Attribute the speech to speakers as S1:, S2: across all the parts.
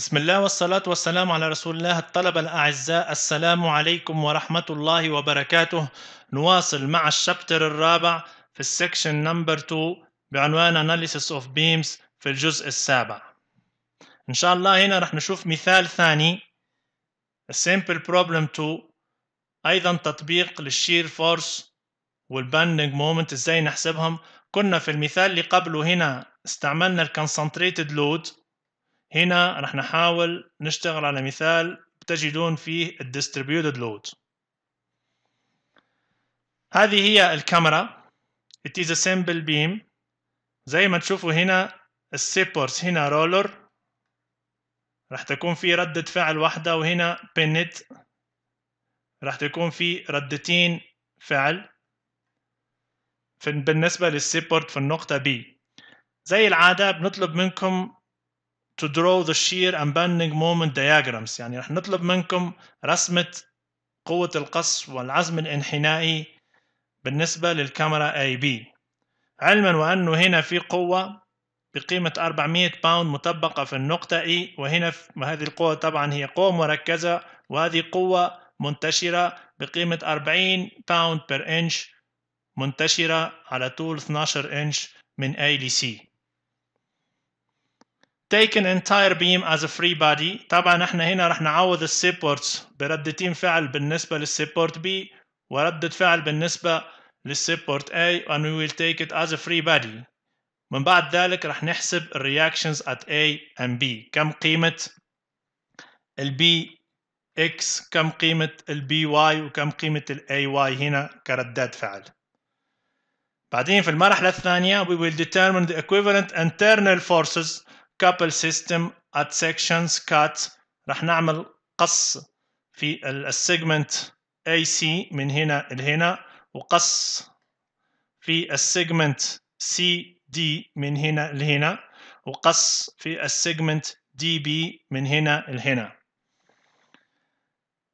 S1: بسم الله والصلاة والسلام على رسول الله الطلبة الأعزاء السلام عليكم ورحمة الله وبركاته نواصل مع الشابتر الرابع في السكشن نمبر 2 بعنوان Analysis of Beams في الجزء السابع إن شاء الله هنا رح نشوف مثال ثاني Simple Problem 2 أيضا تطبيق للشير فورس والبندنج مومنت إزاي نحسبهم كنا في المثال اللي قبله هنا استعملنا الكونسنتريتد لود هنا رح نحاول نشتغل على مثال تجدون فيه ال distributed load هذه هي الكاميرا it is a simple beam زي ما تشوفوا هنا السيبورس هنا رولر راح تكون في ردة فعل واحدة وهنا بنت راح تكون في ردتين فعل بالنسبة للسيبورت في النقطة B زي العادة بنطلب منكم to draw the shear and bending moment diagrams يعني رح نطلب منكم رسمة قوة القص والعزم الانحنائي بالنسبة للكاميرا AB علما وأنه هنا في قوة بقيمة 400 باوند مطبقة في النقطة E وهنا وهذه القوة طبعا هي قوة مركزة وهذه قوة منتشرة بقيمة 40 باوند بير إنش منتشرة على طول 12 إنش من A ل C take an entire beam as a free body طبعا احنا هنا رح نعوض السيبورتس بردتين فعل بالنسبة للسيبورت B وردة فعل بالنسبة للسيبورت A and we will take it as a free body من بعد ذلك رح نحسب reactions at A and B كم قيمة ال B X كم قيمة ال BY وكم قيمة ال AY هنا كردات فعل بعدين في المرحلة الثانية we will determine the equivalent internal forces couple system at sections cut رح نعمل قص في السيجمنت segment AC من هنا لهنا وقص في السيجمنت segment CD من هنا لهنا وقص في السيجمنت segment DB من هنا لهنا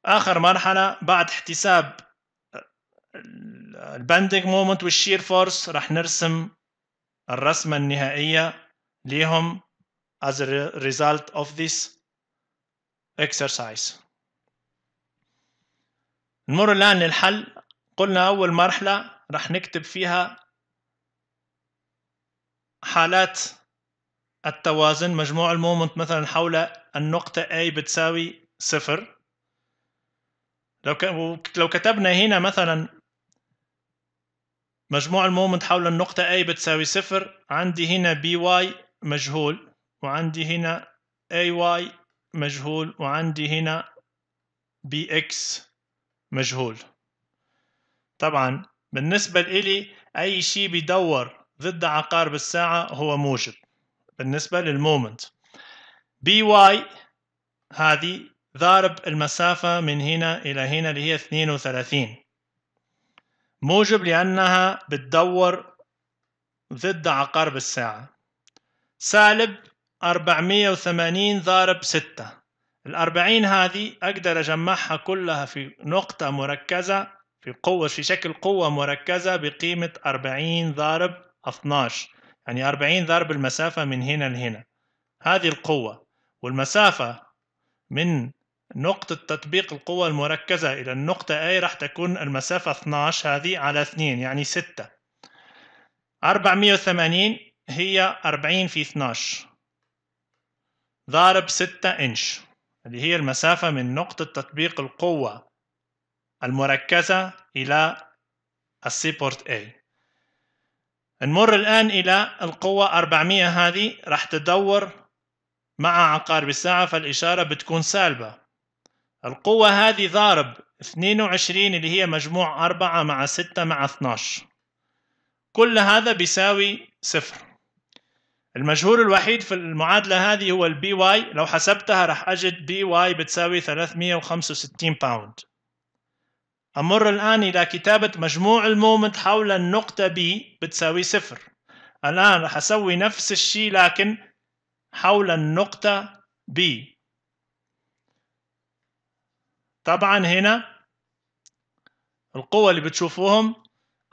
S1: اخر مرحله بعد احتساب الباندنج مومنت والشير فورس راح نرسم الرسمه النهائيه ليهم as a re result of this exercise نمر الآن للحل قلنا أول مرحلة راح نكتب فيها حالات التوازن مجموع المومنت مثلا حول النقطة A بتساوي صفر لو لو كتبنا هنا مثلا مجموع المومنت حول النقطة A بتساوي صفر عندي هنا BY مجهول وعندي هنا اي واي مجهول وعندي هنا بي اكس مجهول طبعا بالنسبة لي أي شيء بيدور ضد عقارب الساعة هو موجب بالنسبة للمومنت بي واي هذه ضارب المسافة من هنا إلى هنا اللي هي 32 موجب لأنها بتدور ضد عقارب الساعة سالب 480 ضارب 6 الأربعين هذه أقدر أجمعها كلها في نقطة مركزة في قوة في شكل قوة مركزة بقيمة 40 ضارب 12 يعني 40 ضرب المسافة من هنا لهنا هذه القوة والمسافة من نقطة تطبيق القوة المركزة إلى النقطة A راح تكون المسافة 12 هذه على 2 يعني 6 480 هي 40 في 12 ضارب 6 إنش اللي هي المسافة من نقطة تطبيق القوة المركزة إلى السيبورت A نمر الآن إلى القوة 400 هذه راح تدور مع عقارب الساعة فالإشارة بتكون سالبة القوة هذه ضارب 22 اللي هي مجموع 4 مع 6 مع 12 كل هذا بيساوي صفر المجهول الوحيد في المعادلة هذه هو البي واي لو حسبتها راح أجد بي واي بتساوي 365 باوند أمر الآن إلى كتابة مجموع المومنت حول النقطة B بتساوي صفر الآن راح أسوي نفس الشيء لكن حول النقطة B طبعا هنا القوة اللي بتشوفوهم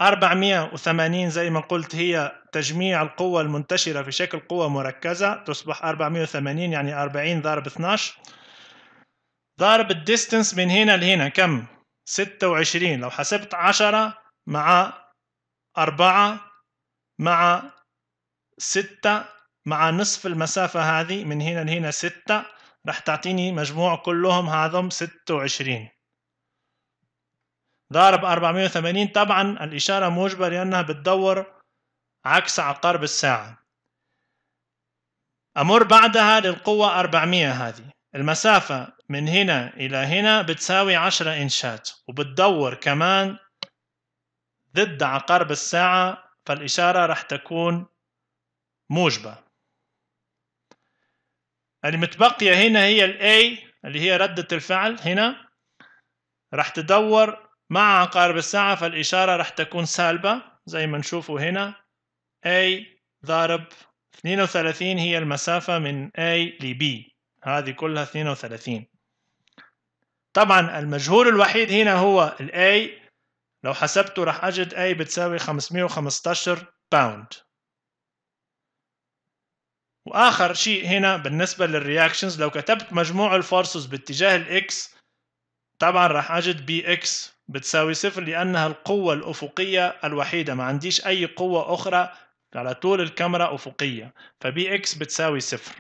S1: 480 زي ما قلت هي تجميع القوة المنتشرة في شكل قوة مركزة تصبح 480 يعني 40 ضرب 12 ضرب الديستنس من هنا لهنا كم؟ 26 لو حسبت 10 مع 4 مع 6 مع نصف المسافة هذه من هنا لهنا 6 راح تعطيني مجموع كلهم هذم 26 ضارب 480 طبعا الإشارة موجبة لأنها بتدور عكس عقارب الساعة أمر بعدها للقوة 400 هذه المسافة من هنا إلى هنا بتساوي 10 إنشات وبتدور كمان ضد عقارب الساعة فالإشارة رح تكون موجبة المتبقية هنا هي الـ A اللي هي ردة الفعل هنا رح تدور مع عقارب الساعة فالإشارة رح تكون سالبة زي ما نشوفه هنا A ضرب 32 هي المسافة من A ل B هذه كلها 32 طبعا المجهول الوحيد هنا هو ال A لو حسبته راح أجد A بتساوي 515 باوند وآخر شيء هنا بالنسبة للرياكشنز لو كتبت مجموع الفورسز باتجاه الإكس طبعا راح أجد بي إكس بتساوي صفر لأنها القوة الأفقية الوحيدة ما عنديش أي قوة أخرى على طول الكاميرا أفقية فبي إكس بتساوي صفر